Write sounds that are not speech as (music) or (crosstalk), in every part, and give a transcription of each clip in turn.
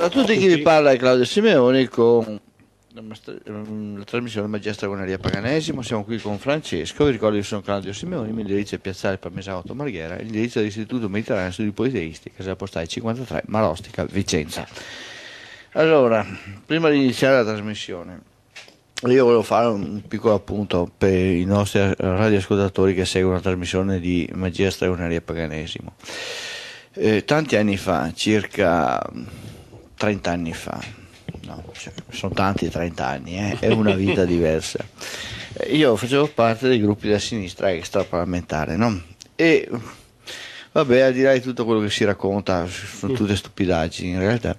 Buongiorno a tutti, ah, chi vi parla è Claudio Simeoni con la, mastra- mm, la trasmissione Maestra Guanaria Paganesimo, siamo qui con Francesco, vi ricordo che sono Claudio Simeoni, mi indirizzo a Piazzale Parmesano 8 Marghera, indirizzo dell'Istituto Mediterraneo Studi Poeteisti, Casella Postale 53, Marostica, Vicenza. Allora, prima di iniziare la trasmissione, io volevo fare un piccolo appunto per i nostri radioascoltatori che seguono la trasmissione di Magia Straordinaria Paganesimo. Eh, tanti anni fa, circa 30 anni fa. No, cioè, sono tanti 30 anni, eh? è una vita diversa. Eh, io facevo parte dei gruppi della sinistra extraparlamentare, no? E vabbè, al di là di tutto quello che si racconta, sono tutte stupidaggini in realtà.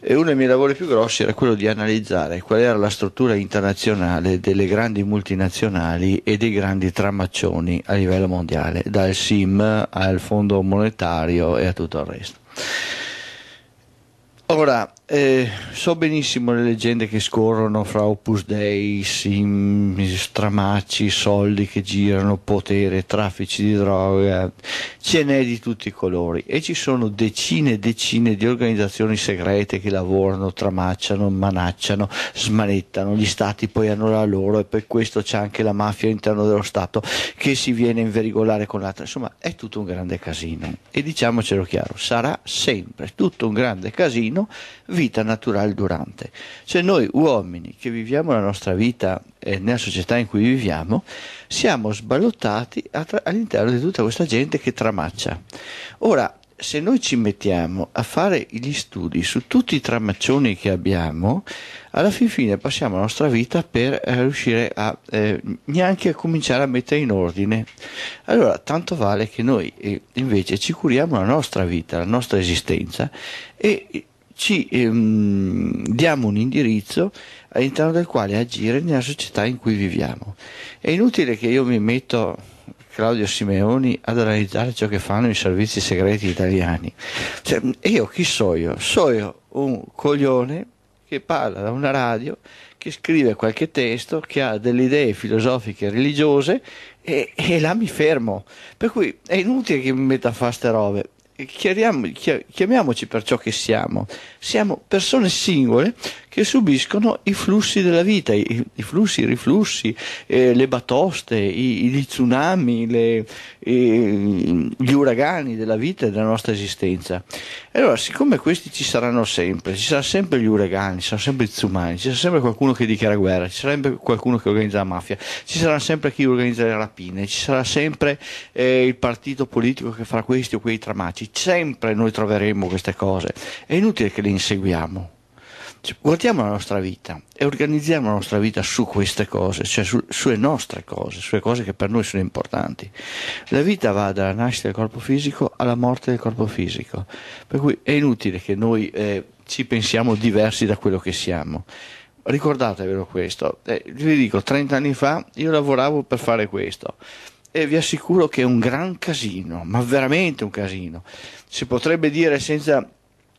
E uno dei miei lavori più grossi era quello di analizzare qual era la struttura internazionale delle grandi multinazionali e dei grandi tramaccioni a livello mondiale, dal SIM al Fondo Monetario e a tutto il resto. Ahora, Eh, so benissimo le leggende che scorrono fra Opus Dei, sim, stramacci, soldi che girano, potere, traffici di droga, ce n'è di tutti i colori e ci sono decine e decine di organizzazioni segrete che lavorano, tramacciano, manacciano, smanettano, gli stati poi hanno la loro e per questo c'è anche la mafia all'interno dello Stato che si viene a inverigolare con l'altra, insomma è tutto un grande casino e diciamocelo chiaro, sarà sempre tutto un grande casino vita naturale durante. Cioè noi uomini che viviamo la nostra vita eh, nella società in cui viviamo, siamo sballottati tra- all'interno di tutta questa gente che tramaccia. Ora, se noi ci mettiamo a fare gli studi su tutti i tramaccioni che abbiamo, alla fin fine passiamo la nostra vita per eh, riuscire a eh, neanche a cominciare a mettere in ordine. Allora, tanto vale che noi eh, invece ci curiamo la nostra vita, la nostra esistenza e ci ehm, diamo un indirizzo all'interno del quale agire nella società in cui viviamo. È inutile che io mi metto, Claudio Simeoni, ad analizzare ciò che fanno i servizi segreti italiani. Cioè, io chi so io? So io un coglione che parla da una radio, che scrive qualche testo, che ha delle idee filosofiche e religiose e, e là mi fermo. Per cui è inutile che mi metta a fare queste robe eh, chiamiamoci per ciò che siamo. Siamo persone singole che subiscono i flussi della vita, i, i flussi, i riflussi, eh, le batoste, i, gli tsunami, le, eh, gli uragani della vita e della nostra esistenza. E allora, siccome questi ci saranno sempre, ci saranno sempre gli uragani, ci saranno sempre i tsunami, ci sarà sempre qualcuno che dichiara guerra, ci sarà sempre qualcuno che organizza la mafia, ci sarà sempre chi organizza le rapine, ci sarà sempre eh, il partito politico che farà questi o quei tramacci sempre noi troveremo queste cose, è inutile che le inseguiamo. guardiamo la nostra vita e organizziamo la nostra vita su queste cose, cioè su, sulle nostre cose, sulle cose che per noi sono importanti. La vita va dalla nascita del corpo fisico alla morte del corpo fisico, per cui è inutile che noi eh, ci pensiamo diversi da quello che siamo ricordatevelo questo. Eh, vi dico, 30 anni fa io lavoravo per fare questo e vi assicuro che è un gran casino, ma veramente un casino. Si potrebbe dire senza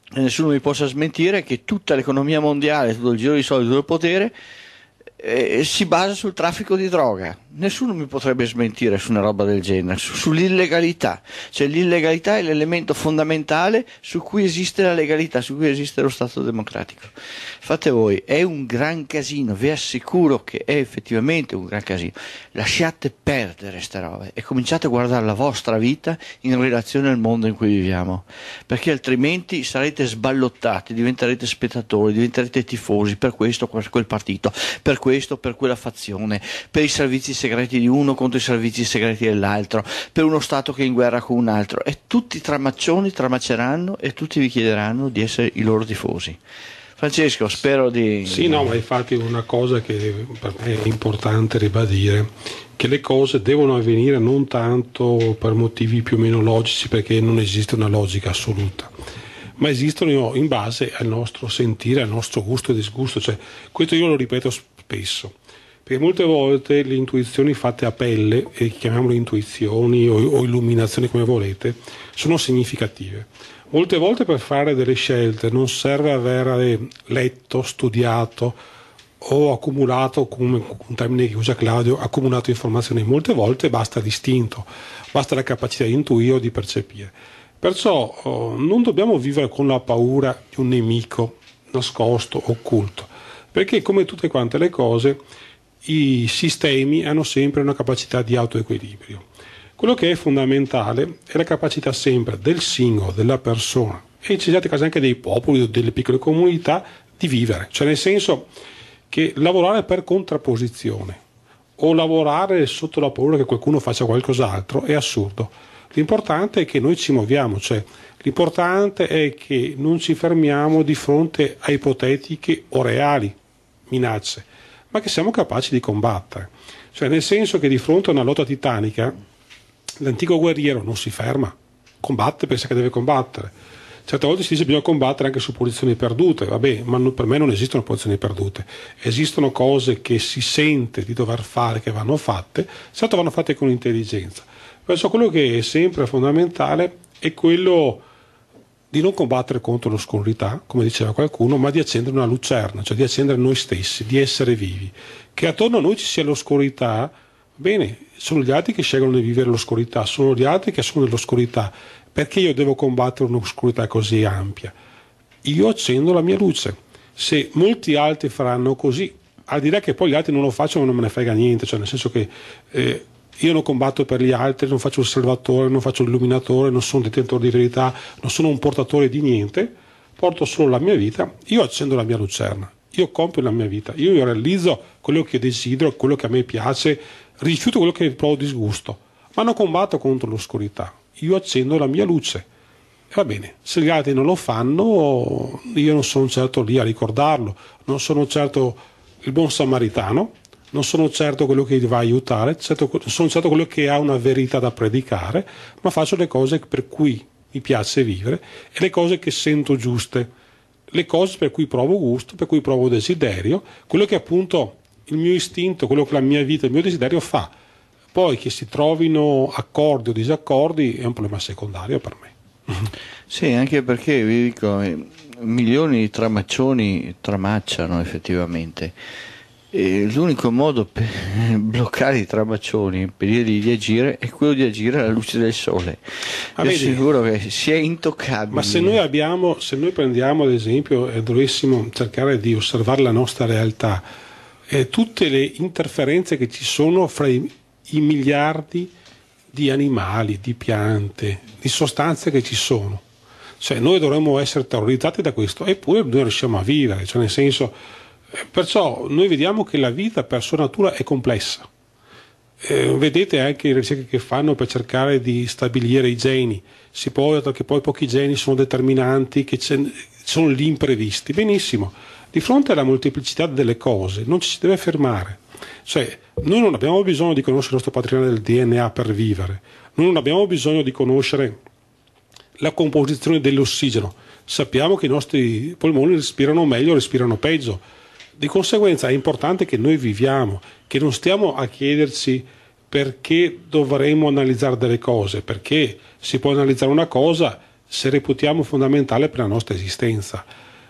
che eh, nessuno mi possa smentire che tutta l'economia mondiale, tutto il giro di soldi, tutto il potere eh, si basa sul traffico di droga. Nessuno mi potrebbe smentire su una roba del genere, su, sull'illegalità. Cioè l'illegalità è l'elemento fondamentale su cui esiste la legalità, su cui esiste lo Stato democratico. Fate voi, è un gran casino, vi assicuro che è effettivamente un gran casino. Lasciate perdere ste robe e cominciate a guardare la vostra vita in relazione al mondo in cui viviamo, perché altrimenti sarete sballottati, diventerete spettatori, diventerete tifosi per questo, per quel partito, per quel questo, per quella fazione, per i servizi segreti di uno contro i servizi segreti dell'altro, per uno Stato che è in guerra con un altro. E tutti tramaccioni tramaceranno e tutti vi chiederanno di essere i loro tifosi. Francesco, spero di... Sì, no, ma infatti una cosa che per me è importante ribadire, che le cose devono avvenire non tanto per motivi più o meno logici, perché non esiste una logica assoluta, ma esistono in base al nostro sentire, al nostro gusto e disgusto. Cioè, questo io lo ripeto spesso spesso. Perché molte volte le intuizioni fatte a pelle, e chiamiamole intuizioni o, o illuminazioni come volete, sono significative. Molte volte per fare delle scelte non serve avere letto, studiato o accumulato, come un termine che usa Claudio, accumulato informazioni. Molte volte basta l'istinto, basta la capacità di intuire o di percepire. Perciò oh, non dobbiamo vivere con la paura di un nemico nascosto, occulto perché come tutte quante le cose i sistemi hanno sempre una capacità di autoequilibrio. Quello che è fondamentale è la capacità sempre del singolo, della persona e in certi casi anche dei popoli o delle piccole comunità di vivere, cioè nel senso che lavorare per contrapposizione o lavorare sotto la paura che qualcuno faccia qualcos'altro è assurdo. L'importante è che noi ci muoviamo, cioè l'importante è che non ci fermiamo di fronte a ipotetiche o reali minacce, ma che siamo capaci di combattere. Cioè, nel senso che di fronte a una lotta titanica, l'antico guerriero non si ferma, combatte, pensa che deve combattere. Certe volte si dice che bisogna combattere anche su posizioni perdute, vabbè, ma per me non esistono posizioni perdute, esistono cose che si sente di dover fare, che vanno fatte, certo vanno fatte con intelligenza. Penso quello che è sempre fondamentale è quello di non combattere contro l'oscurità, come diceva qualcuno, ma di accendere una lucerna, cioè di accendere noi stessi, di essere vivi. Che attorno a noi ci sia l'oscurità, bene, sono gli altri che scelgono di vivere l'oscurità, sono gli altri che sono nell'oscurità. Perché io devo combattere un'oscurità così ampia? Io accendo la mia luce. Se molti altri faranno così, al di là che poi gli altri non lo facciano, non me ne frega niente, cioè nel senso che... Eh, io non combatto per gli altri, non faccio il salvatore, non faccio l'illuminatore, non sono un detentore di verità, non sono un portatore di niente, porto solo la mia vita, io accendo la mia lucerna, io compio la mia vita, io realizzo quello che desidero, quello che a me piace, rifiuto quello che provo disgusto, ma non combatto contro l'oscurità, io accendo la mia luce. Va bene, se gli altri non lo fanno, io non sono certo lì a ricordarlo, non sono certo il buon samaritano non sono certo quello che va a aiutare, certo, sono certo quello che ha una verità da predicare, ma faccio le cose per cui mi piace vivere e le cose che sento giuste, le cose per cui provo gusto, per cui provo desiderio, quello che appunto il mio istinto, quello che la mia vita, il mio desiderio fa. Poi che si trovino accordi o disaccordi è un problema secondario per me. Sì, anche perché vi dico, eh, milioni di tramaccioni tramacciano effettivamente e l'unico modo per (laughs) bloccare i trabaccioni, impedirgli di agire, è quello di agire alla luce del sole. Ah, Io vedi, sicuro che sia intoccabile. Ma se noi, abbiamo, se noi prendiamo ad esempio e dovessimo cercare di osservare la nostra realtà, eh, tutte le interferenze che ci sono fra i, i miliardi di animali, di piante, di sostanze che ci sono, cioè noi dovremmo essere terrorizzati da questo, eppure noi riusciamo a vivere, cioè nel senso Perciò noi vediamo che la vita per sua natura è complessa. Eh, vedete anche le ricerche che fanno per cercare di stabilire i geni, si può dire che poi pochi geni sono determinanti, che sono gli imprevisti. Benissimo, di fronte alla molteplicità delle cose non ci si deve fermare. Cioè, noi non abbiamo bisogno di conoscere il nostro patrimonio del DNA per vivere, noi non abbiamo bisogno di conoscere la composizione dell'ossigeno. Sappiamo che i nostri polmoni respirano meglio o respirano peggio di conseguenza è importante che noi viviamo, che non stiamo a chiederci perché dovremmo analizzare delle cose, perché si può analizzare una cosa se reputiamo fondamentale per la nostra esistenza.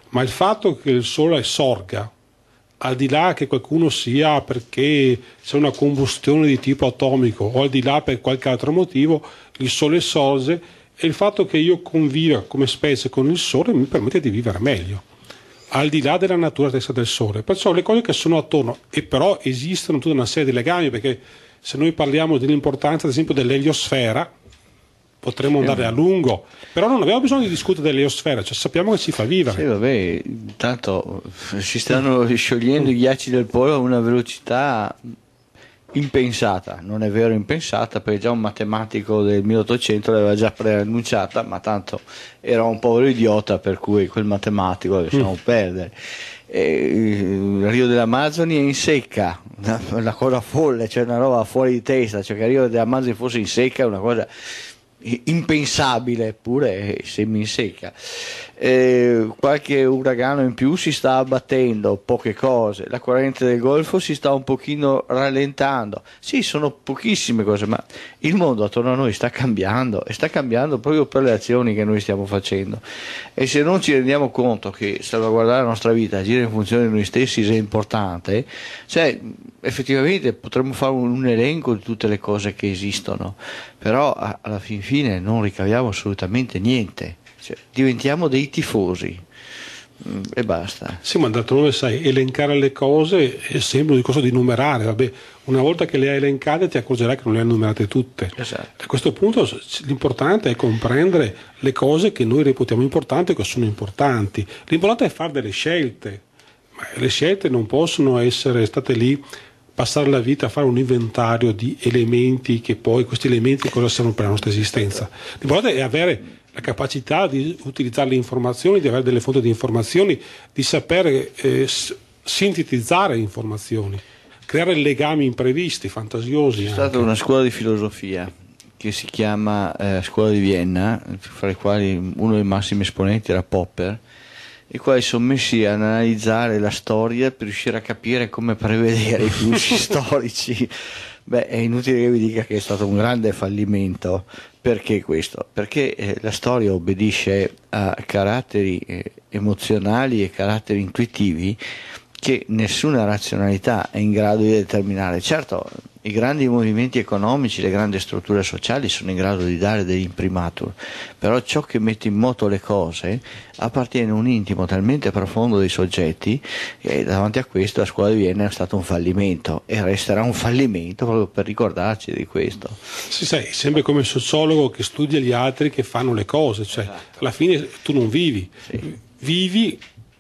Ma il fatto che il Sole sorga, al di là che qualcuno sia perché c'è una combustione di tipo atomico o al di là per qualche altro motivo, il Sole sorge e il fatto che io conviva come specie con il Sole mi permette di vivere meglio al di là della natura stessa del Sole. Perciò le cose che sono attorno, e però esistono tutta una serie di legami, perché se noi parliamo dell'importanza, ad esempio, dell'eliosfera, potremmo andare a lungo, però non abbiamo bisogno di discutere dell'eliosfera, cioè sappiamo che si fa viva. Sì, vabbè, intanto si stanno sciogliendo i ghiacci del polo a una velocità impensata, non è vero impensata perché già un matematico del 1800 l'aveva già preannunciata, ma tanto era un povero idiota per cui quel matematico lo lasciamo mm. perdere. E, il eh, Rio dell'Amazzoni è in secca, una, una cosa folle, cioè una roba fuori di testa, cioè che il Rio dell'Amazzoni fosse in secca è una cosa impensabile, eppure è semi in secca eh, qualche uragano in più si sta abbattendo, poche cose, la corrente del Golfo si sta un pochino rallentando, sì sono pochissime cose, ma il mondo attorno a noi sta cambiando e sta cambiando proprio per le azioni che noi stiamo facendo e se non ci rendiamo conto che salvaguardare la nostra vita, agire in funzione di noi stessi è importante, cioè effettivamente potremmo fare un, un elenco di tutte le cose che esistono, però a, alla fin fine non ricaviamo assolutamente niente cioè, diventiamo dei tifosi mm, e basta. Sì, ma d'altronde sai, elencare le cose è sempre un discorso di numerare, vabbè, una volta che le hai elencate ti accorgerai che non le hai numerate tutte. Esatto. A questo punto l'importante è comprendere le cose che noi reputiamo importanti e che sono importanti. L'importante è fare delle scelte, ma le scelte non possono essere state lì passare la vita a fare un inventario di elementi che poi questi elementi cosa servono per la nostra esistenza. L'importante è avere la capacità di utilizzare le informazioni, di avere delle fonti di informazioni, di sapere eh, sintetizzare informazioni, creare legami imprevisti, fantasiosi. C'è anche. stata una scuola di filosofia che si chiama eh, Scuola di Vienna, fra i quali uno dei massimi esponenti era Popper, i quali sono messi ad analizzare la storia per riuscire a capire come prevedere i flussi (laughs) storici Beh, è inutile che vi dica che è stato un grande fallimento. Perché questo? Perché eh, la storia obbedisce a caratteri eh, emozionali e caratteri intuitivi che nessuna razionalità è in grado di determinare. Certo, i grandi movimenti economici, le grandi strutture sociali sono in grado di dare degli imprimatur, però ciò che mette in moto le cose appartiene a un intimo talmente profondo dei soggetti che davanti a questo la scuola di Vienna è stato un fallimento e resterà un fallimento proprio per ricordarci di questo. Sì, sai, sempre come sociologo che studia gli altri che fanno le cose, cioè esatto. alla fine tu non vivi, sì. vivi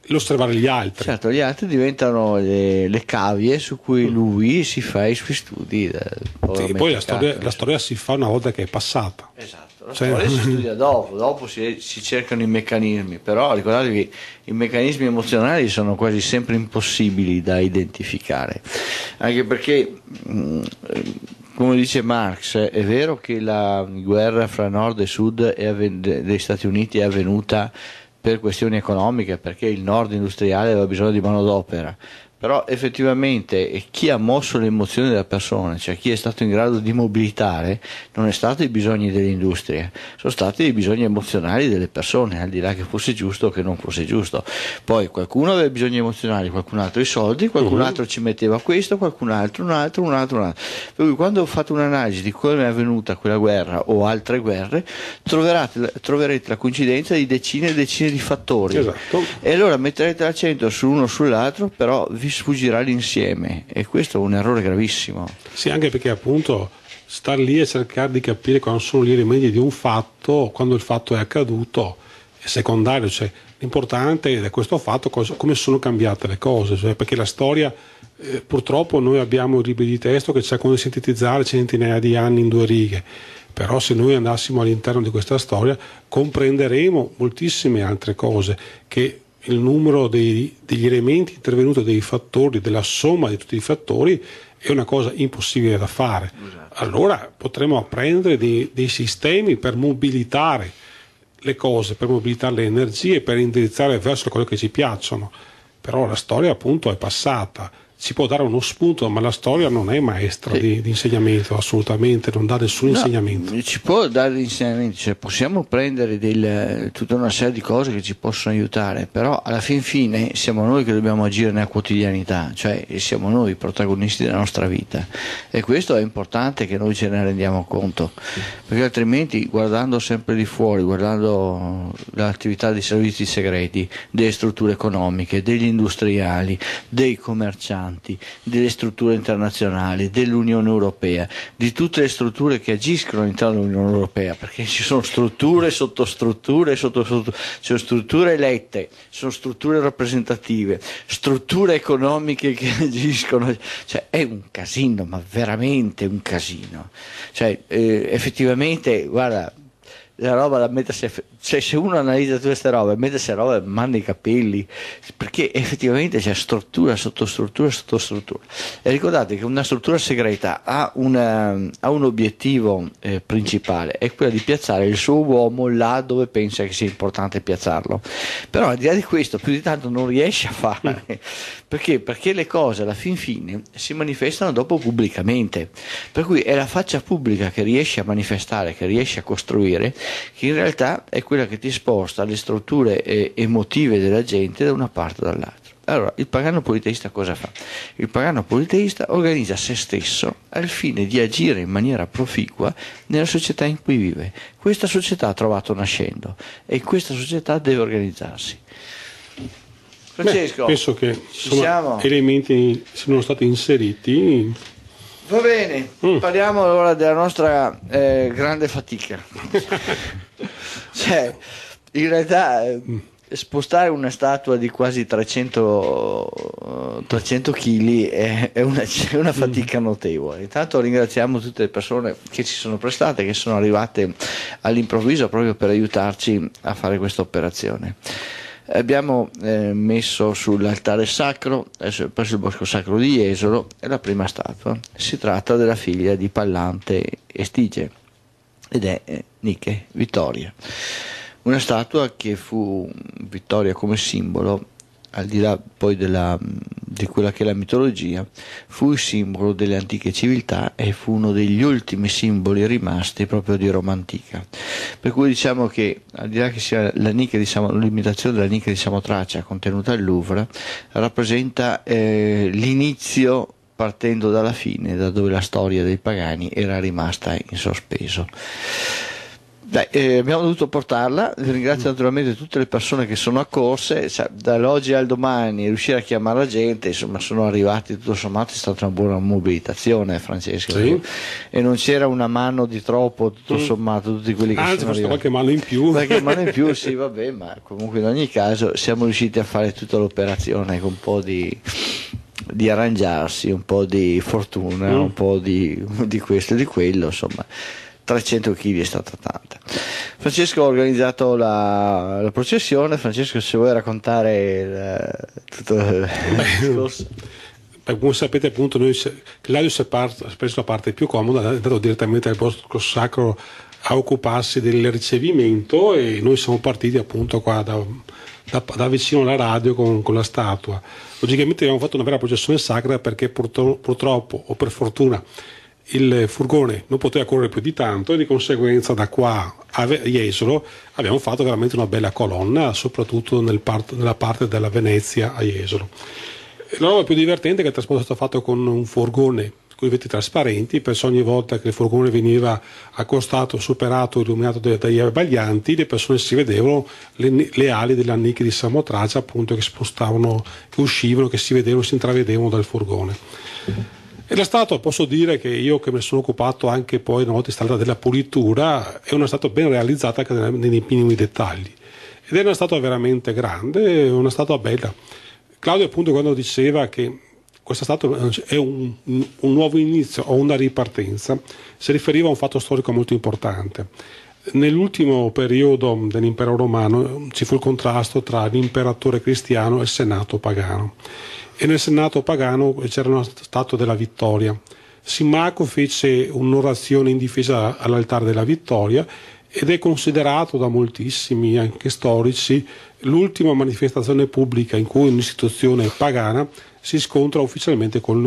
lo osservare gli altri. Certo, gli altri diventano le, le cavie su cui mm. lui si fa i suoi studi. Eh, sì, poi la storia, la storia, si fa una volta che è passata. Esatto, la cioè... storia si (laughs) studia dopo, dopo si, si, cercano i meccanismi, però ricordatevi, i meccanismi emozionali sono quasi sempre impossibili da identificare, anche perché... Mm, come dice Marx, è vero che la guerra fra nord e sud degli Stati Uniti è avvenuta per questioni economiche, perché il nord industriale aveva bisogno di manodopera, però effettivamente eh, chi ha mosso le emozioni della persona, cioè chi è stato in grado di mobilitare, non è stato i bisogni dell'industria, sono stati i bisogni emozionali delle persone, al di là che fosse giusto o che non fosse giusto. Poi qualcuno aveva bisogni emozionali, qualcun altro i soldi, qualcun mhm. altro ci metteva questo, qualcun altro, un altro, un altro, un altro. Per cui quando ho fatto un'analisi di come è avvenuta quella guerra o altre guerre, troverete la coincidenza di decine e decine di fattori. Esatto. E allora metterete l'accento su uno o sull'altro, però vi sfuggirà l'insieme e questo è un errore gravissimo. Sì, anche perché appunto star lì e cercare di capire quando sono gli rimedi di un fatto, quando il fatto è accaduto, è secondario, cioè l'importante è questo fatto, come sono cambiate le cose, cioè, perché la storia eh, purtroppo noi abbiamo libri di testo che cercano di sintetizzare centinaia di anni in due righe, però se noi andassimo all'interno di questa storia comprenderemo moltissime altre cose che il numero dei, degli elementi intervenuti, dei fattori, della somma di tutti i fattori, è una cosa impossibile da fare. Esatto. Allora potremmo apprendere dei, dei sistemi per mobilitare le cose, per mobilitare le energie, per indirizzare verso le che ci piacciono. Però la storia appunto è passata ci può dare uno spunto, ma la storia non è maestra sì. di, di, insegnamento, assolutamente, non dà nessun no, insegnamento. Eh, ci può dare insegnamento, cioè possiamo prendere del, eh, tutta una serie di cose che ci possono aiutare, però alla fin fine siamo noi che dobbiamo agire nella quotidianità, cioè siamo noi i protagonisti della nostra vita e questo è importante che noi ce ne rendiamo conto, sì. perché altrimenti guardando sempre di fuori, guardando l'attività dei servizi segreti, delle strutture economiche, degli industriali, dei commercianti, importanti delle strutture internazionali, dell'Unione Europea, di tutte le strutture che agiscono all'interno dell'Unione Europea, perché ci sono strutture, sottostrutture, sottostrutture, ci sono strutture elette, sono strutture rappresentative, strutture economiche che (laughs) agiscono, cioè è un casino, ma veramente un casino. Cioè, eh, effettivamente, guarda, la roba la metta cioè, se uno analizza tutte queste robe, mette queste robe, manda i capelli, perché effettivamente c'è struttura sotto struttura sotto struttura. E ricordate che una struttura segreta ha, una, ehm, ha un obiettivo eh, principale, è quello di piazzare il suo uomo là dove pensa che sia importante piazzarlo. Però al di là di questo, più di tanto non riesce a fare, mm. perché? perché le cose alla fin fine si manifestano dopo pubblicamente. Per cui è la faccia pubblica che riesce a manifestare, che riesce a costruire, che in realtà è quella che ti sposta le strutture eh, emotive della gente da una parte o dall'altra. Allora, il pagano politeista cosa fa? Il pagano politeista organizza se stesso al fine di agire in maniera proficua nella società in cui vive. Questa società ha trovato nascendo e questa società deve organizzarsi. Francesco, Beh, penso che insomma, elementi siano stati inseriti. Va bene, mm. parliamo allora della nostra eh, grande fatica. (laughs) cioè, in realtà mm. spostare una statua di quasi 300, 300 kg è, è, una, è, una, mm. fatica notevole. Intanto ringraziamo tutte le persone che ci sono prestate, che sono arrivate all'improvviso proprio per aiutarci a fare questa operazione. Abbiamo eh, messo sull'altare sacro, presso il bosco sacro di Jesolo, la prima statua. Si tratta della figlia di Pallante Estige ed è eh, Nike Vittoria. Una statua che fu Vittoria come simbolo, al di là poi della, di quella che è la mitologia, fu il simbolo delle antiche civiltà e fu uno degli ultimi simboli rimasti proprio di Roma antica. Per cui diciamo che al di là che sia la Nike, diciamo, l'imitazione della Nike di diciamo, Samotracia contenuta al Louvre, rappresenta eh, l'inizio partendo dalla fine, da dove la storia dei pagani era rimasta in sospeso. Dai, eh, abbiamo dovuto portarla, ringrazio naturalmente tutte le persone che sono accorse, cioè, dall'oggi al domani riuscire a chiamare la gente, insomma sono arrivati tutto sommato, è stata una buona mobilitazione eh, Francesco sì. e non c'era una mano di troppo tutto mm. sommato, tutti quelli che Anzi, ah, sono arrivati. qualche mano in più. Qualche mano in più, sì vabbè, ma comunque in ogni caso siamo riusciti a fare tutta l'operazione con un po' di di arrangiarsi, un po' di fortuna, mm. un po' di, di questo e di quello, insomma. 300 kg è stata tanta. Francesco ha organizzato la, la processione. Francesco, se vuoi raccontare la, tutto il discorso. (laughs) Come sapete, appunto, noi, Claudio è, si è preso la parte più comoda, è andato direttamente al bosco sacro a occuparsi del ricevimento e noi siamo partiti appunto qua da, da, da vicino alla radio con, con la statua Logicamente abbiamo fatto una vera processione sacra perché purtroppo o per fortuna il furgone non poteva correre più di tanto e di conseguenza da qua a Jesolo abbiamo fatto veramente una bella colonna, soprattutto nel part nella parte della Venezia a Jesolo. La roba più divertente è che il trasporto è stato fatto con un furgone con i vetri trasparenti, perciò ogni volta che il furgone veniva accostato, superato, illuminato dagli abbaglianti, le persone si vedevano le, le ali delle anniche di samotracia appunto che spostavano, che uscivano, che si vedevano, si intravedevano dal furgone. E la Stato, posso dire che io che mi sono occupato anche poi una volta installata della pulitura, è una Stato ben realizzata anche nei minimi dettagli. Ed è una statua veramente grande, una statua bella. Claudio appunto quando diceva che questo stato è un, un nuovo inizio o una ripartenza, si riferiva a un fatto storico molto importante. Nell'ultimo periodo dell'impero romano ci fu il contrasto tra l'imperatore cristiano e il senato pagano e nel senato pagano c'era stato della vittoria. Simmaco fece un'orazione in difesa all'altare della vittoria ed è considerato da moltissimi, anche storici, l'ultima manifestazione pubblica in cui un'istituzione pagana si scontra ufficialmente con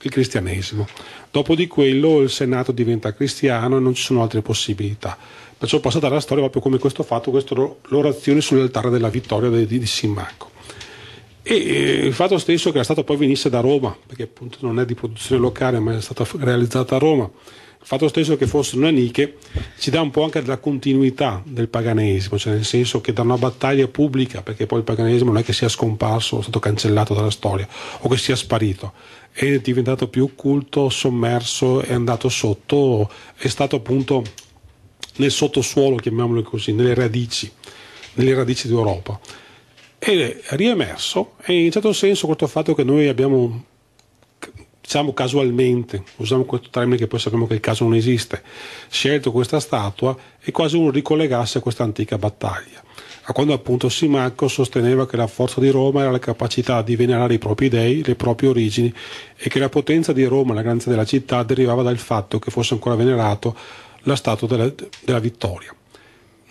il cristianesimo. Dopo di quello il Senato diventa cristiano e non ci sono altre possibilità. Perciò passa dalla storia proprio come questo fatto, questa l'orazione sull'altare della vittoria di, di Simmaco. E il fatto stesso che la statua poi venisse da Roma, perché appunto non è di produzione locale ma è stata realizzata a Roma, il fatto stesso che fossero naniche ci dà un po' anche della continuità del paganesimo, cioè nel senso che da una battaglia pubblica, perché poi il paganesimo non è che sia scomparso, è stato cancellato dalla storia o che sia sparito, è diventato più occulto, sommerso, è andato sotto, è stato appunto nel sottosuolo, chiamiamolo così, nelle radici, nelle radici d'Europa. Ed è riemerso e in certo senso questo fatto che noi abbiamo diciamo casualmente, usiamo questo termine che poi sappiamo che il caso non esiste, scelto questa statua è quasi uno ricollegarsi a questa antica battaglia, a quando appunto Simacco sosteneva che la forza di Roma era la capacità di venerare i propri dei, le proprie origini e che la potenza di Roma, la grandezza della città, derivava dal fatto che fosse ancora venerato la statua della, della vittoria.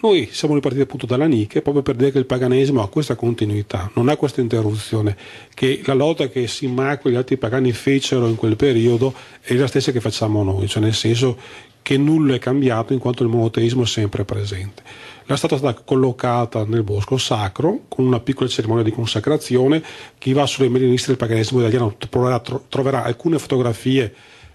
Noi siamo ripartiti appunto dalla Niche proprio per dire che il paganesimo ha questa continuità, non ha questa interruzione, che la lotta che Simmaco e gli altri pagani fecero in quel periodo è la stessa che facciamo noi, cioè nel senso che nulla è cambiato in quanto il monoteismo è sempre presente. La statua è stata collocata nel bosco sacro con una piccola cerimonia di consacrazione. Chi va sulle mele del paganesimo italiano troverà, troverà alcune fotografie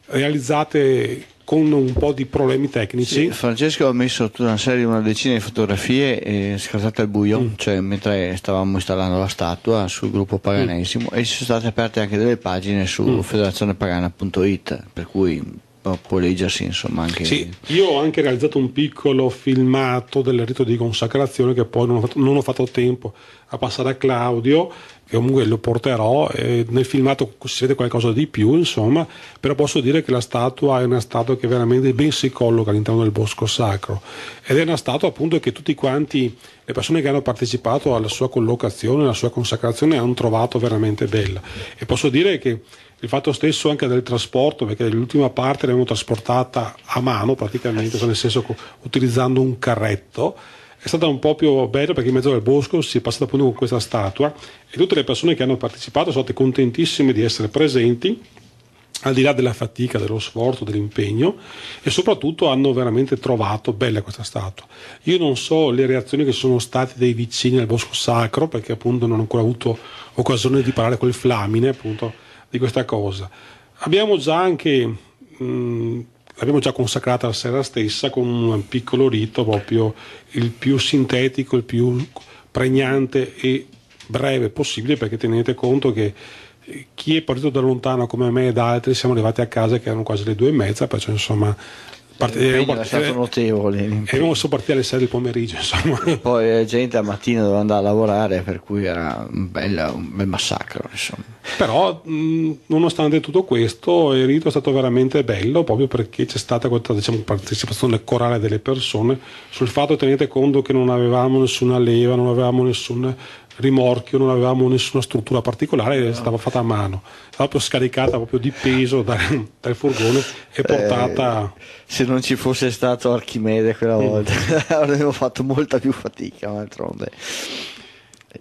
realizzate con un po' di problemi tecnici. Sì, Francesco ha messo tutta una serie, una decina di fotografie eh, scattate al buio, mm. cioè mentre stavamo installando la statua sul gruppo paganesimo mm. e ci sono state aperte anche delle pagine su mm. federazionepagana.it, per cui oh, può leggersi insomma anche sì, io ho anche realizzato un piccolo filmato del rito di consacrazione che poi non ho fatto, non ho fatto tempo a passare a Claudio che comunque lo porterò, eh, nel filmato si vede qualcosa di più, insomma, però posso dire che la statua è una statua che veramente ben si colloca all'interno del bosco sacro ed è una statua appunto che tutti quanti, le persone che hanno partecipato alla sua collocazione, alla sua consacrazione, hanno trovato veramente bella. E posso dire che il fatto stesso anche del trasporto, perché l'ultima parte l'abbiamo trasportata a mano praticamente, eh cioè nel senso utilizzando un carretto, è stata un po' più bella perché in mezzo al bosco si è passata appunto con questa statua e tutte le persone che hanno partecipato sono state contentissime di essere presenti al di là della fatica, dello sforzo, dell'impegno e soprattutto hanno veramente trovato bella questa statua. Io non so le reazioni che sono state dei vicini al Bosco Sacro perché appunto non ho ancora avuto occasione di parlare con il Flamine appunto di questa cosa. Abbiamo già anche mh, mm, l'abbiamo già consacrata la sera stessa con un piccolo rito proprio il più sintetico, il più pregnante e breve possibile perché tenete conto che chi è partito da lontano come me ed altri siamo arrivati a casa che erano quasi le due e mezza, perciò insomma parte, stato notevole. Eravamo solo partire alle 6 del pomeriggio, insomma. (laughs) poi la eh, gente la mattina doveva andare a lavorare, per cui era un, bella, un bel massacro, insomma. Però, mh, nonostante tutto questo, il rito è stato veramente bello proprio perché c'è stata questa diciamo, partecipazione corale delle persone sul fatto, tenete conto, che non avevamo nessuna leva, non avevamo nessun rimorchio, non avevamo nessuna struttura particolare, ah. stava fatta a mano, stava proprio scaricata proprio di peso (laughs) da, dal furgone e portata. Eh, se non ci fosse stato Archimede quella mm. volta mm. (laughs) avremmo fatto molta più fatica, d'altronde.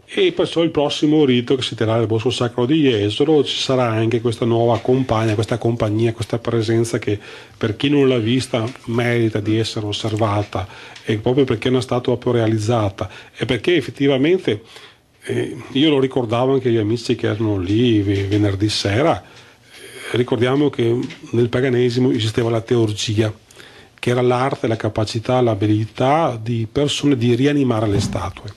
E c'è il prossimo rito che si terrà nel Bosco Sacro di Jesolo ci sarà anche questa nuova compagna, questa compagnia, questa presenza che per chi non l'ha vista merita di essere osservata e proprio perché non è stata proprio realizzata e perché effettivamente e io lo ricordavo anche agli amici che erano lì venerdì sera, ricordiamo che nel paganesimo esisteva la teurgia, che era l'arte, la capacità, l'abilità di persone di rianimare le statue.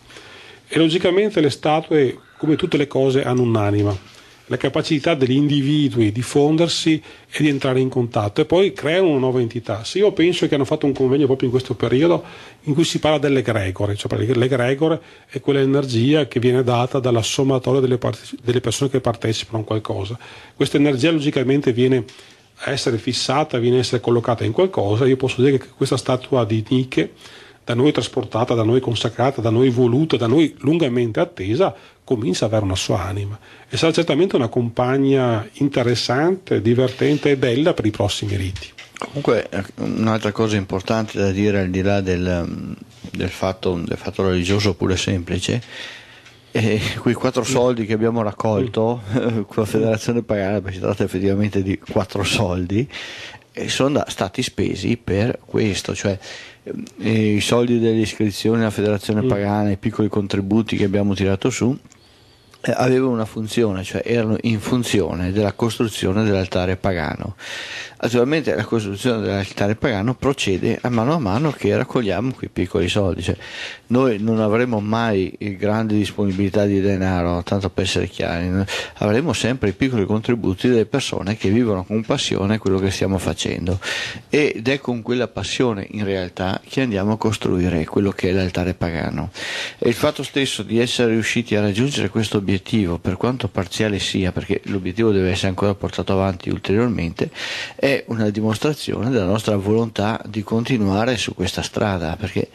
E logicamente le statue, come tutte le cose, hanno un'anima la capacità degli individui di fondersi e di entrare in contatto e poi creano una nuova entità. Se io penso che hanno fatto un convegno proprio in questo periodo in cui si parla delle gregore, cioè l'egregore è quell'energia che viene data dalla sommatoria delle, delle persone che partecipano a qualcosa. Questa energia logicamente viene a essere fissata, viene a essere collocata in qualcosa. Io posso dire che questa statua di Nike da noi trasportata, da noi consacrata, da noi voluta, da noi lungamente attesa, comincia ad avere una sua anima e sarà certamente una compagna interessante, divertente e bella per i prossimi riti. Comunque eh, un'altra cosa importante da dire al di là del, del, fatto, del fatto, religioso pure semplice, e eh, quei quattro mm. soldi che abbiamo raccolto mm. (laughs) con la Federazione Pagana, perché si tratta effettivamente di quattro soldi, eh, sono stati spesi per questo, cioè i soldi delle iscrizioni alla Federazione mm. Pagana, i piccoli contributi che abbiamo tirato su, eh, avevano una funzione, cioè erano in funzione della costruzione dell'altare pagano. Naturalmente la costruzione dell'altare pagano procede a mano a mano che raccogliamo quei piccoli soldi. Cioè, noi non avremo mai grandi disponibilità di denaro, tanto per essere chiari, avremo sempre i piccoli contributi delle persone che vivono con passione quello che stiamo facendo ed è con quella passione in realtà che andiamo a costruire quello che è l'altare pagano. E il fatto stesso di essere riusciti a raggiungere questo obiettivo, per quanto parziale sia, perché l'obiettivo deve essere ancora portato avanti ulteriormente, è è una dimostrazione della nostra volontà di continuare su questa strada, perché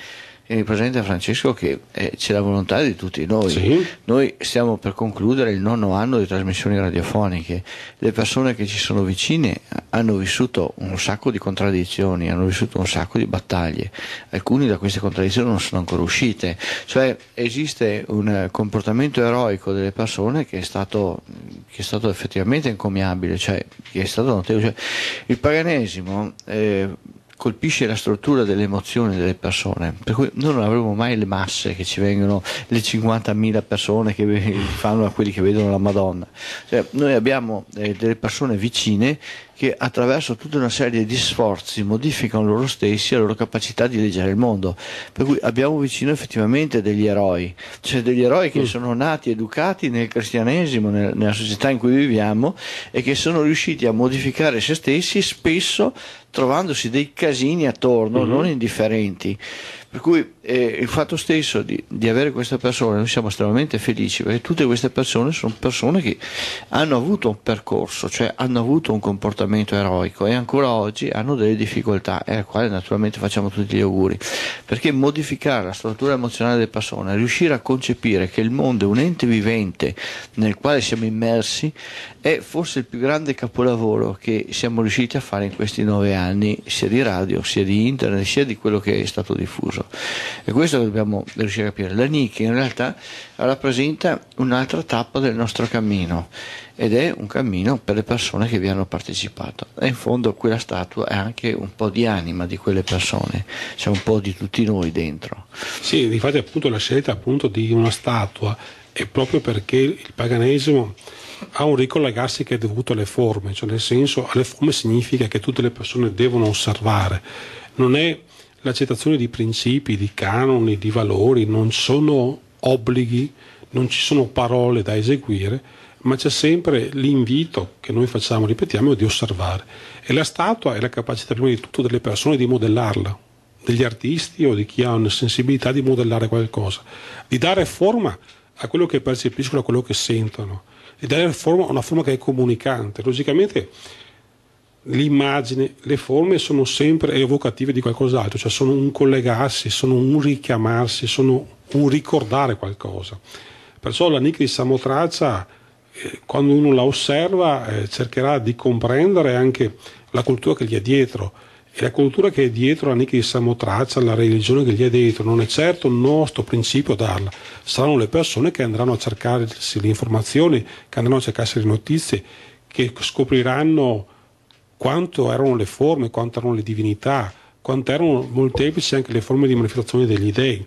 e mi presenta Francesco che eh, c'è la volontà di tutti noi. Sì. Noi stiamo per concludere il nonno anno di trasmissioni radiofoniche. Le persone che ci sono vicine hanno vissuto un sacco di contraddizioni, hanno vissuto un sacco di battaglie. Alcuni da queste contraddizioni non sono ancora uscite. Cioè esiste un eh, comportamento eroico delle persone che è stato, che è stato effettivamente encomiabile, cioè che è stato notevole. Cioè, il paganesimo... Eh, colpisce la struttura delle emozioni delle persone, per cui noi non avremo mai le masse che ci vengono, le 50.000 persone che fanno a quelli che vedono la Madonna. Cioè, noi abbiamo eh, delle persone vicine che attraverso tutta una serie di sforzi modificano loro stessi e la loro capacità di leggere il mondo. Per cui abbiamo vicino effettivamente degli eroi, cioè degli eroi che mm. sono nati, educati nel cristianesimo, nel, nella società in cui viviamo e che sono riusciti a modificare se stessi spesso trovandosi dei casini attorno, mm-hmm. non indifferenti. Per cui e il fatto stesso di, di, avere questa persona, noi siamo estremamente felici perché tutte queste persone sono persone che hanno avuto un percorso, cioè hanno avuto un comportamento eroico e ancora oggi hanno delle difficoltà e eh, al quale naturalmente facciamo tutti gli auguri, perché modificare la struttura emozionale delle persone, riuscire a concepire che il mondo è un ente vivente nel quale siamo immersi è forse il più grande capolavoro che siamo riusciti a fare in questi nove anni, sia di radio, sia di internet, sia di quello che è stato diffuso. E questo dobbiamo riuscire a capire. La nicchia in realtà rappresenta un'altra tappa del nostro cammino ed è un cammino per le persone che vi hanno partecipato. E in fondo quella statua è anche un po' di anima di quelle persone, c'è un po' di tutti noi dentro. Sì, infatti appunto la scelta appunto di una statua è proprio perché il paganesimo ha un ricollegarsi che è dovuto alle forme, cioè nel senso alle forme significa che tutte le persone devono osservare, non è l'accettazione di principi, di canoni, di valori, non sono obblighi, non ci sono parole da eseguire, ma c'è sempre l'invito che noi facciamo, ripetiamo, di osservare. E la statua è la capacità prima di tutto delle persone di modellarla, degli artisti o di chi ha una sensibilità di modellare qualcosa, di dare forma a quello che percepiscono, a quello che sentono, di dare forma una forma che è comunicante. Logicamente l'immagine, le forme sono sempre evocative di qualcos'altro, cioè sono un collegarsi, sono un richiamarsi, sono un ricordare qualcosa. Perciò la nicchia di Samotracia, eh, quando uno la osserva, eh, cercherà di comprendere anche la cultura che gli è dietro. E la cultura che è dietro la nicchia di Samotracia, la religione che gli è dietro, non è certo il nostro principio darla. Saranno le persone che andranno a cercarsi le informazioni, che andranno a cercarsi le notizie, che scopriranno quanto erano le forme, quanto erano le divinità, quanto erano molteplici anche le forme di manifestazione degli dei.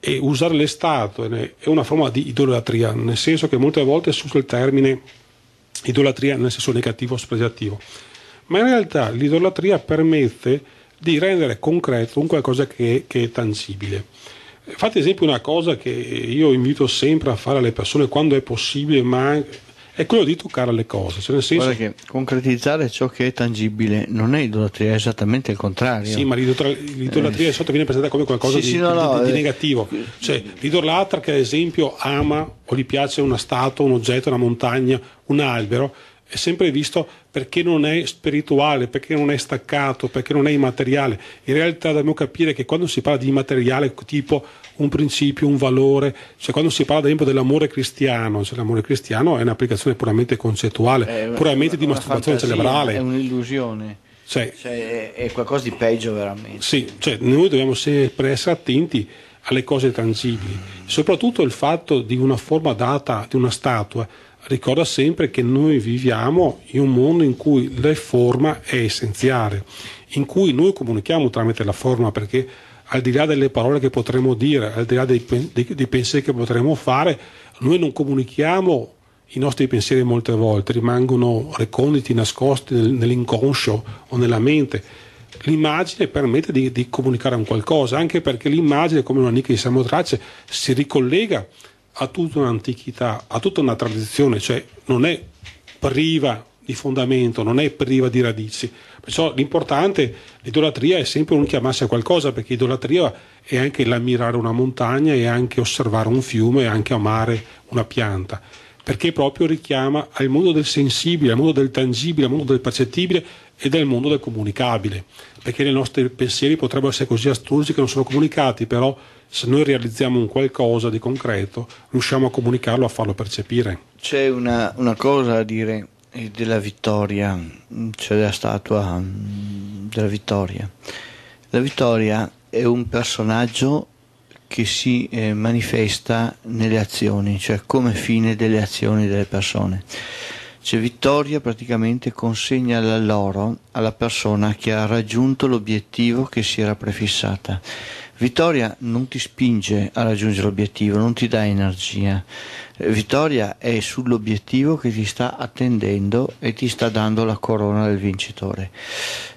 E usare le statue è una forma di idolatria, nel senso che molte volte si usa il termine idolatria nel senso negativo o spregiativo. Ma in realtà l'idolatria permette di rendere concreto un qualcosa che, che è tangibile. Fate esempio una cosa che io invito sempre a fare alle persone quando è possibile, ma è quello di toccare le cose. Cioè nel senso... Guarda che concretizzare ciò che è tangibile non è idolatria, è esattamente il contrario. Sì, ma l'idolatria eh. sotto viene presentata come qualcosa sì, di, sì, no, di, no, di eh. negativo. Cioè, l'idolatra che ad esempio ama o gli piace una statua, un oggetto, una montagna, un albero, è sempre visto perché non è spirituale, perché non è staccato, perché non è immateriale. In realtà dobbiamo capire che quando si parla di immateriale tipo un principio, un valore. Cioè, quando si parla ad esempio dell'amore cristiano, cioè, l'amore cristiano è un'applicazione puramente concettuale, eh, è puramente una, di masturbazione fantasia, cerebrale. È un'illusione. Cioè, cioè, è qualcosa di peggio veramente. Sì, cioè, noi dobbiamo sempre essere attenti alle cose tangibili, soprattutto il fatto di una forma data, di una statua, ricorda sempre che noi viviamo in un mondo in cui la forma è essenziale, in cui noi comunichiamo tramite la forma perché al di là delle parole che potremmo dire, al di là dei, dei, dei pensieri che potremmo fare, noi non comunichiamo i nostri pensieri molte volte, rimangono reconditi, nascosti nel, nell'inconscio o nella mente. L'immagine permette di, di, comunicare un qualcosa, anche perché l'immagine, come una nicchia di samotrace, si ricollega a tutta un'antichità, a tutta una tradizione, cioè non è priva di fondamento, non è priva di radici. Perciò l'importante, l'idolatria è sempre un chiamarsi a qualcosa, perché idolatria è anche l'ammirare una montagna, è anche osservare un fiume, è anche amare una pianta, perché proprio richiama al mondo del sensibile, al mondo del tangibile, al mondo del percettibile e al mondo del comunicabile, perché i nostri pensieri potrebbero essere così astrusi che non sono comunicati, però se noi realizziamo un qualcosa di concreto riusciamo a comunicarlo, a farlo percepire. C'è una, una cosa da dire e della vittoria, mm, c'è la statua mm, della vittoria. La vittoria è un personaggio che si eh, manifesta nelle azioni, cioè come fine delle azioni delle persone. Cioè vittoria praticamente consegna l'alloro alla persona che ha raggiunto l'obiettivo che si era prefissata Vittoria non ti spinge a raggiungere l'obiettivo, non ti dà energia. Vittoria è sull'obiettivo che ti sta attendendo e ti sta dando la corona del vincitore.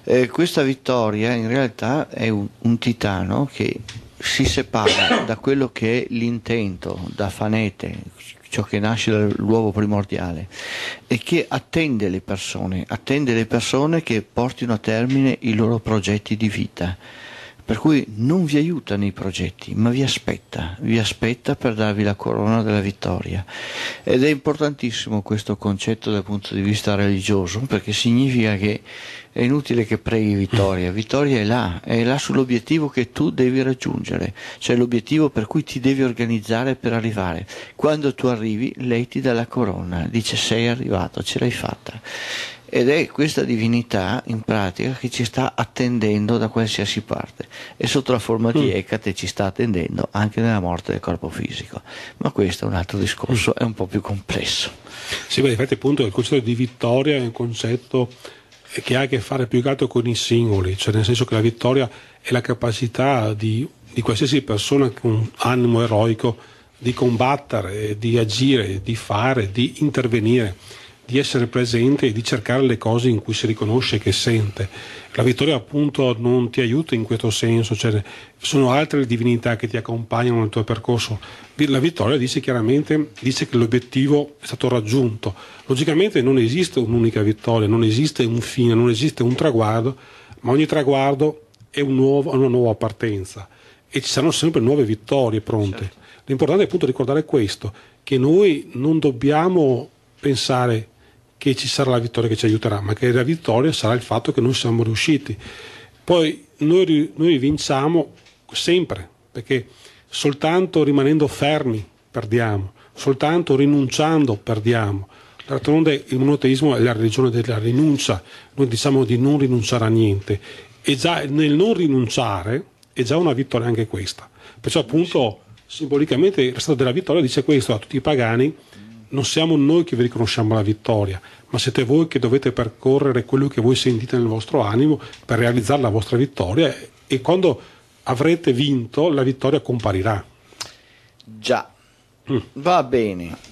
Eh, questa vittoria in realtà è un, un titano che si separa (coughs) da quello che è l'intento, da Fanete, ciò che nasce dall'uovo primordiale e che attende le persone, attende le persone che portino a termine i loro progetti di vita per cui non vi aiuta nei progetti, ma vi aspetta, vi aspetta per darvi la corona della vittoria. Ed è importantissimo questo concetto dal punto di vista religioso, perché significa che è inutile che preghi vittoria, mm. vittoria è là, è là sull'obiettivo che tu devi raggiungere, cioè l'obiettivo per cui ti devi organizzare per arrivare. Quando tu arrivi, lei ti dà la corona, dice sei arrivato, ce l'hai fatta ed è questa divinità in pratica che ci sta attendendo da qualsiasi parte e sotto la forma di mm. Ecate ci sta attendendo anche nella morte del corpo fisico ma questo è un altro discorso è un po' più complesso sì ma infatti appunto il concetto di vittoria è un concetto che ha a che fare più che altro con i singoli cioè nel senso che la vittoria è la capacità di, di qualsiasi persona con animo eroico di combattere, di agire, di fare, di intervenire di essere presente e di cercare le cose in cui si riconosce che sente. La vittoria appunto non ti aiuta in questo senso, cioè sono altre le divinità che ti accompagnano nel tuo percorso. La vittoria dice chiaramente dice che l'obiettivo è stato raggiunto. Logicamente non esiste un'unica vittoria, non esiste un fine, non esiste un traguardo, ma ogni traguardo è un nuovo, una nuova partenza e ci saranno sempre nuove vittorie pronte. Certo. L'importante è appunto ricordare questo, che noi non dobbiamo pensare che ci sarà la vittoria che ci aiuterà, ma che la vittoria sarà il fatto che noi siamo riusciti. Poi noi, noi vinciamo sempre, perché soltanto rimanendo fermi perdiamo, soltanto rinunciando perdiamo. D'altronde il monoteismo è la religione della rinuncia, noi diciamo di non rinunciare a niente e già nel non rinunciare è già una vittoria anche questa. Perciò appunto simbolicamente il resto della vittoria dice questo a tutti i pagani non siamo noi che vi riconosciamo la vittoria, ma siete voi che dovete percorrere quello che voi sentite nel vostro animo per realizzare la vostra vittoria e quando avrete vinto la vittoria comparirà. Già. Mm. Va bene.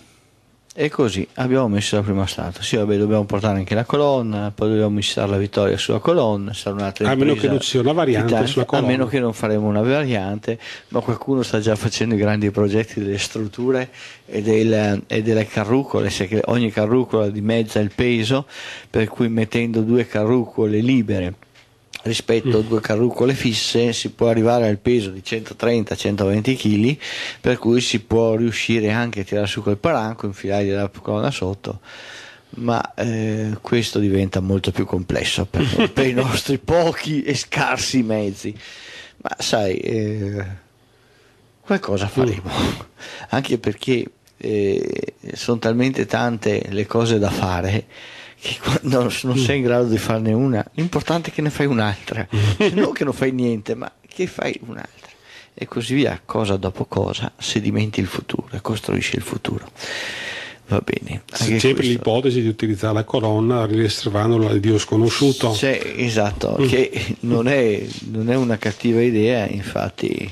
E così abbiamo messo la prima statua. Sì, vabbè, dobbiamo portare anche la colonna, poi dobbiamo missare la vittoria sulla colonna. Sarà un'altra a meno che non ci sia una variante tante, sulla colonna. A meno che non faremo una variante, ma qualcuno sta già facendo i grandi progetti delle strutture e, del, e delle carrucole. Ogni carrucola dimezza il peso, per cui mettendo due carrucole libere rispetto a due carrucole fisse si può arrivare al peso di 130-120 kg per cui si può riuscire anche a tirare su quel paranco infilargli la colonna sotto ma eh, questo diventa molto più complesso per, (laughs) per, i nostri pochi e scarsi mezzi ma sai eh, qualcosa faremo anche perché eh, sono talmente tante le cose da fare che quando non sei in grado di farne una, l'importante è che ne fai un'altra, non che non fai niente, ma che fai un'altra. E così via, cosa dopo cosa, sedimenti il futuro e costruisci il futuro. Va bene. Anche sempre questo. l'ipotesi di utilizzare la colonna riservandola al Dio sconosciuto. Sì, esatto, mm. che non è, non è, una cattiva idea, infatti.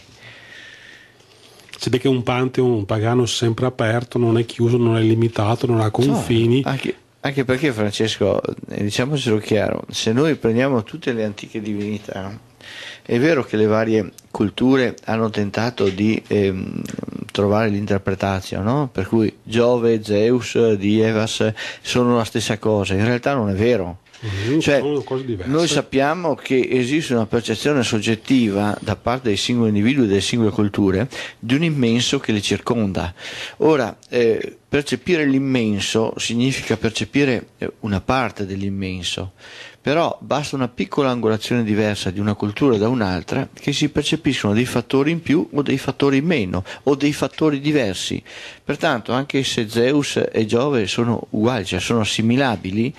Se perché un pantheon un pagano sempre aperto, non è chiuso, non è limitato, non ha confini. No, anche, anche perché Francesco, eh, diciamocelo chiaro, se noi prendiamo tutte le antiche divinità, è vero che le varie culture hanno tentato di ehm, trovare l'interpretazione, no? per cui Giove, Zeus, Dievas sono la stessa cosa, in realtà non è vero Mm, cioè, noi sappiamo che esiste una percezione soggettiva da parte dei singoli individui e delle singole culture di un immenso che le circonda. Ora, eh, percepire l'immenso significa percepire eh, una parte dell'immenso, però basta una piccola angolazione diversa di una cultura da un'altra che si percepiscono dei fattori in più o dei fattori in meno o dei fattori diversi. Pertanto, anche se Zeus e Giove sono uguali, cioè sono assimilabili,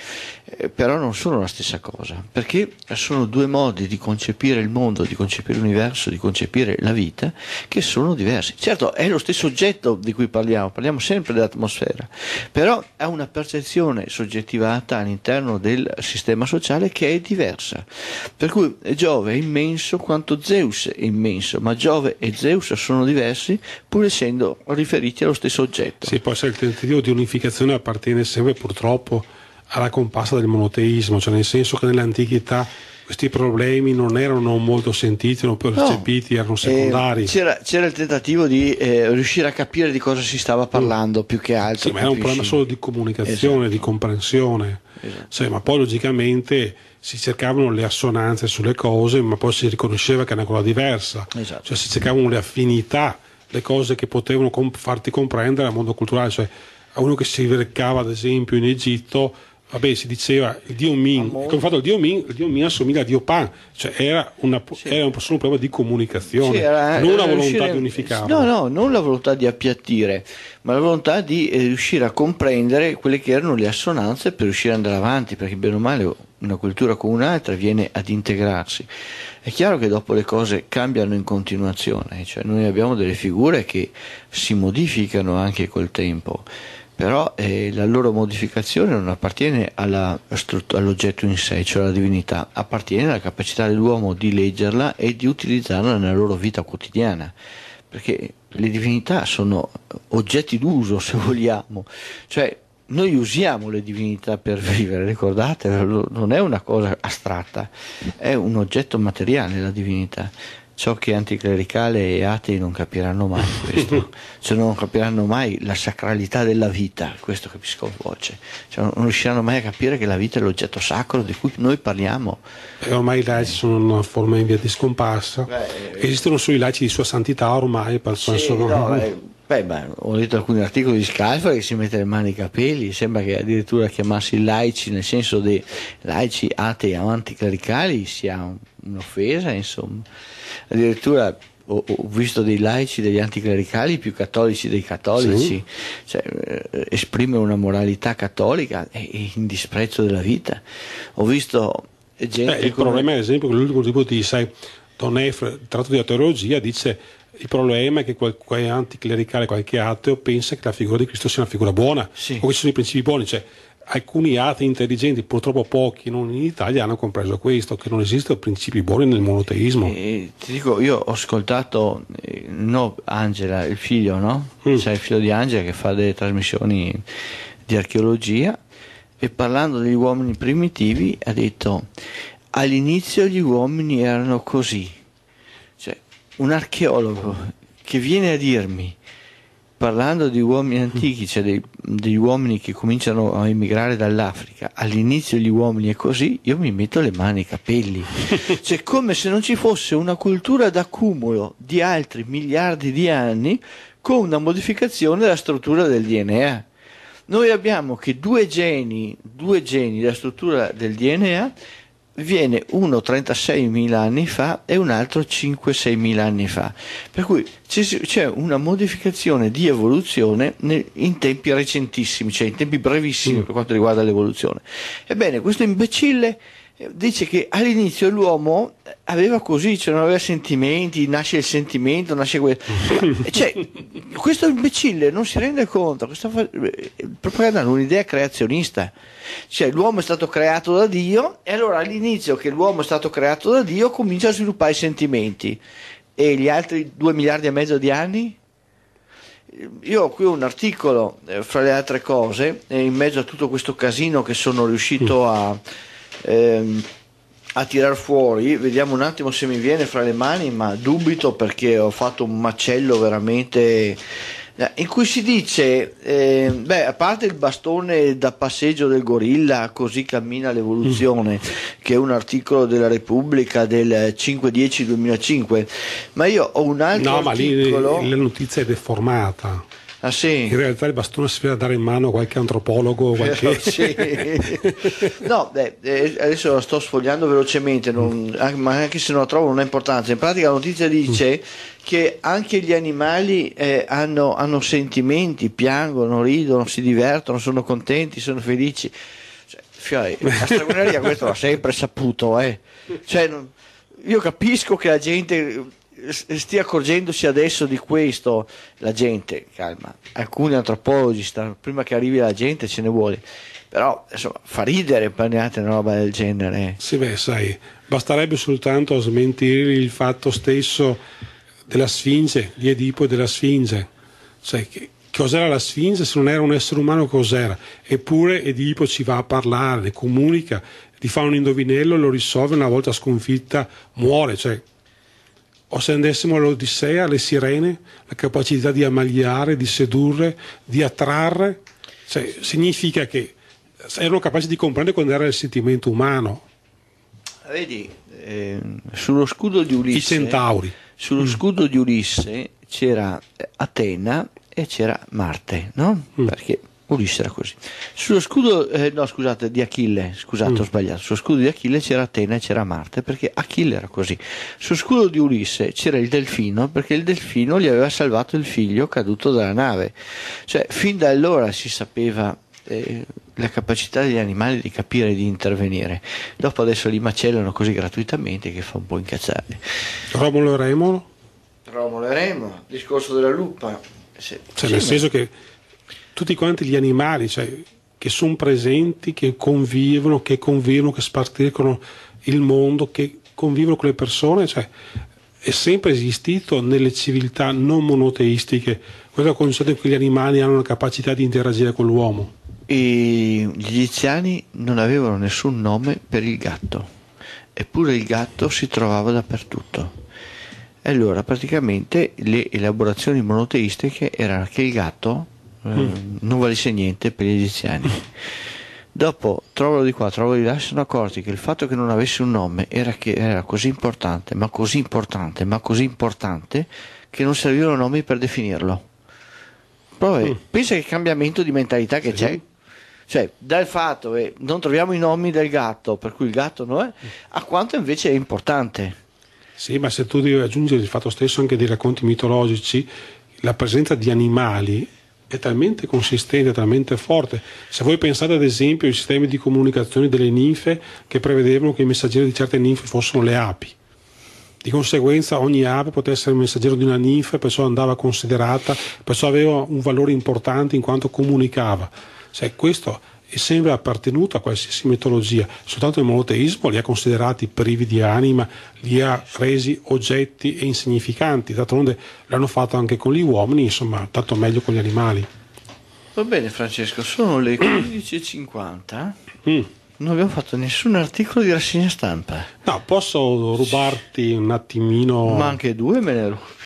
eh, però non sono la stessa cosa, perché sono due modi di concepire il mondo, di concepire l'universo, di concepire la vita, che sono diversi. Certo, è lo stesso oggetto di cui parliamo, parliamo sempre dell'atmosfera, però ha una percezione soggettivata all'interno del sistema sociale che è diversa. Per cui Giove è immenso quanto Zeus è immenso, ma Giove e Zeus sono diversi pur essendo riferiti allo stesso soggetto. Sì, può essere il tentativo di unificazione appartiene sempre purtroppo alla comparsa del monoteismo, cioè nel senso che nell'antichità questi problemi non erano molto sentiti, non percepiti, no, erano eh, secondari. Eh, c'era, c'era, il tentativo di eh, riuscire a capire di cosa si stava parlando mm. più che altro. Sì, ma era un problema solo di comunicazione, esatto. di comprensione. Esatto. Sì, ma poi logicamente si cercavano le assonanze sulle cose, ma poi si riconosceva che era una cosa diversa. Esatto. Cioè si cercavano le affinità le cose che potevano comp- farti comprendere al mondo culturale, cioè a uno che si recava ad esempio in Egitto, vabbè, si diceva il dio Min, come fatto il dio Min, il dio Min assomiglia a dio Pan, cioè era, una, sì. era solo un problema di comunicazione, sì, era, eh, non era la volontà riuscire, di unificare. No, no, non la volontà di appiattire, ma la volontà di eh, riuscire a comprendere quelle che erano le assonanze per riuscire ad andare avanti, perché bene o male una cultura con un'altra viene ad integrarsi. È chiaro che dopo le cose cambiano in continuazione, cioè noi abbiamo delle figure che si modificano anche col tempo, però eh, la loro modificazione non appartiene alla, all'oggetto in sé, cioè alla divinità, appartiene alla capacità dell'uomo di leggerla e di utilizzarla nella loro vita quotidiana perché le divinità sono oggetti d'uso (laughs) se vogliamo, cioè noi usiamo le divinità per (laughs) vivere, ricordate, non è una cosa astratta, è un oggetto materiale la divinità ciò che è anticlericale e atei non capiranno mai (laughs) questo, cioè non capiranno mai la sacralità della vita, questo capisco mi sconvolge, cioè non riusciranno mai a capire che la vita è l'oggetto sacro di cui noi parliamo. E ormai i laici sono una forma in via di scomparsa, beh, eh, esistono solo i laici di sua santità ormai, sì, sono... no, eh, beh, beh, ho letto alcuni articoli di Scalfa che si mette le mani ai capelli, sembra che addirittura chiamarsi laici nel senso dei laici atei o anticlericali sia un'offesa, insomma addirittura ho, ho, visto dei laici, degli anticlericali più cattolici dei cattolici, sì. cioè, eh, esprimere una moralità cattolica in disprezzo della vita. Ho visto gente... Beh, il come... problema, ad esempio, l'ultimo tipo di, sai, Don tratto di teologia, dice il problema è che qualche anticlericale, qualche ateo pensa che la figura di Cristo sia una figura buona, sì. o che ci sono i principi buoni, cioè alcuni altri intelligenti, purtroppo pochi, non in Italia, hanno compreso questo, che non esistono principi buoni nel monoteismo. Eh, ti dico, io ho ascoltato eh, no, Angela, il figlio, no? Mm. Cioè il figlio di Angela che fa delle trasmissioni di archeologia e parlando degli uomini primitivi ha detto all'inizio gli uomini erano così. Cioè un archeologo che viene a dirmi parlando di uomini antichi, cioè dei, degli uomini che cominciano a emigrare dall'Africa, all'inizio gli uomini è così, io mi metto le mani ai capelli. (laughs) cioè, come se non ci fosse una cultura d'accumulo di altri miliardi di anni con una modificazione della struttura del DNA. Noi abbiamo che due geni, due geni della struttura del DNA viene uno 36.000 anni fa e un altro 5-6.000 anni fa, per cui c'è una modificazione di evoluzione in tempi recentissimi, cioè in tempi brevissimi mm. per quanto riguarda l'evoluzione. Ebbene, questo imbecille dice che all'inizio l'uomo aveva così, cioè non aveva sentimenti, nasce il sentimento, nasce questo. (laughs) Cioè, questo imbecille non si rende conto, questa propaganda è un'idea creazionista. Cioè, l'uomo è stato creato da Dio e allora all'inizio che l'uomo è stato creato da Dio comincia a sviluppare i sentimenti. E gli altri due miliardi e mezzo di anni? io ho qui un articolo, eh, fra le altre cose, eh, in mezzo a tutto questo casino che sono riuscito (laughs) a, ehm, a tirar fuori, vediamo un attimo se mi viene fra le mani, ma dubito perché ho fatto un macello veramente eh, in cui si dice, eh, beh, a parte il bastone da passeggio del gorilla, così cammina l'evoluzione, mm. che è un articolo della Repubblica del 5-10-2005, ma io ho un altro no, articolo... ma lì la notizia è deformata. Ah, sì. In realtà il bastone si deve dare in mano a qualche antropologo. Qualche... (laughs) Sì. (laughs) no, beh, eh, adesso la sto sfogliando velocemente, non, ah, ma anche se non la trovo non è importante. In pratica la notizia dice mm. che anche gli animali eh, hanno, hanno sentimenti, piangono, ridono, si divertono, sono contenti, sono felici. Cioè, la stregoneria (laughs) questo l'ha sempre saputo, eh. cioè, io capisco che la gente stia accorgendosi adesso di questo la gente, calma, alcuni antropologi, sta, prima che arrivi la gente ce ne vuole, però insomma, fa ridere parliate una roba del genere. Sì, beh, sai, basterebbe soltanto smentire il fatto stesso della Sfinge, di Edipo e della Sfinge, cioè che cos'era la Sfinge se non era un essere umano cos'era, eppure Edipo ci va a parlare, comunica, gli fa un indovinello, lo risolve, una volta sconfitta muore, cioè o se andessimo all'Odissea, alle sirene, la capacità di ammagliare, di sedurre, di attrarre, cioè, significa che erano capaci di comprendere quando era il sentimento umano. Vedi, eh, sullo scudo di Ulisse... I centauri. Sullo mm. scudo di Ulisse c'era Atena e c'era Marte, no? Mm. Perché Ulisse era così. Sullo scudo, eh, no scusate, di Achille, scusate mm. ho sbagliato, sullo scudo di Achille c'era Atena e c'era Marte perché Achille era così. Sullo scudo di Ulisse c'era il delfino perché il delfino gli aveva salvato il figlio caduto dalla nave. Cioè, fin da allora si sapeva eh, la capacità degli animali di capire e di intervenire. Dopo adesso li macellano così gratuitamente che fa un po' incazzare. Romolo e Remolo? Romolo e Remo, discorso della lupa. Se, cioè, sì, nel ma... senso che tutti quanti gli animali cioè, che sono presenti, che convivono, che convivono, che spartiscono il mondo, che convivono con le persone, cioè, è sempre esistito nelle civiltà non monoteistiche, questo concetto che gli animali hanno la capacità di interagire con l'uomo. E gli egiziani non avevano nessun nome per il gatto, eppure il gatto si trovava dappertutto. Allora, praticamente le elaborazioni monoteistiche erano che il gatto eh, non valesse niente per gli egiziani. Dopo trovalo di qua, trovalo di là, si sono accorti che il fatto che non avesse un nome era, era così importante, ma così importante, ma così importante, che non servivano nomi per definirlo. Prova, eh, mm. Pensa che cambiamento di mentalità che sì. c'è. Cioè, dal fatto che eh, non troviamo i nomi del gatto, per cui il gatto non è, a quanto invece è importante. Sì, ma se tu devi aggiungere il fatto stesso anche dei racconti mitologici, la presenza di animali è talmente consistente, talmente forte. Se voi pensate ad esempio ai sistemi di comunicazione delle ninfe che prevedevano che i messaggeri di certe ninfe fossero le api. Di conseguenza ogni ave poteva essere il messaggero di una ninfa, perciò andava considerata, perciò aveva un valore importante in quanto comunicava. Cioè, questo e sembra appartenuto a qualsiasi mitologia, soltanto il monoteismo li ha considerati privi di anima, li ha resi oggetti e insignificanti, d'altronde l'hanno fatto anche con gli uomini, insomma, tanto meglio con gli animali. Va bene Francesco, sono le 15.50. (clears throat) Mm. Non abbiamo fatto nessun articolo di rassegna stampa. No, posso rubarti un attimino... Ma anche due me ne rubo.